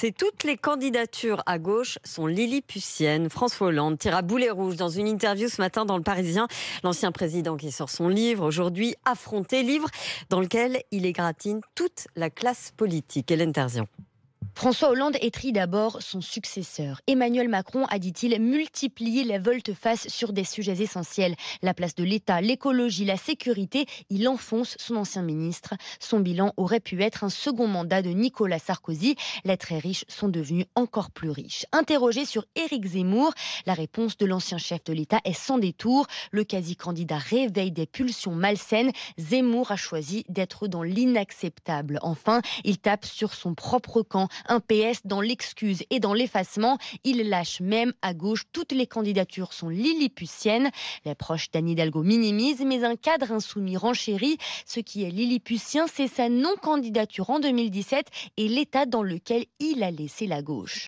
C'est toutes les candidatures à gauche sont lilliputiennes. François Hollande tire à boulet rouge dans une interview ce matin dans Le Parisien. L'ancien président qui sort son livre aujourd'hui, Affronté, livre dans lequel il égratine toute la classe politique. Hélène Terzian. François Hollande étrit d'abord son successeur. Emmanuel Macron a, dit-il, multiplié la volte-face sur des sujets essentiels. La place de l'État, l'écologie, la sécurité. Il enfonce son ancien ministre. Son bilan aurait pu être un second mandat de Nicolas Sarkozy. Les très riches sont devenus encore plus riches. Interrogé sur Éric Zemmour, la réponse de l'ancien chef de l'État est sans détour. Le quasi-candidat réveille des pulsions malsaines. Zemmour a choisi d'être dans l'inacceptable. Enfin, il tape sur son propre camp un PS dans l'excuse et dans l'effacement. Il lâche même à gauche. Toutes les candidatures sont lilliputiennes. L'approche d'Anne Hidalgo minimise, mais un cadre insoumis renchérit. Ce qui est lilliputien, c'est sa non-candidature en 2017 et l'état dans lequel il a laissé la gauche.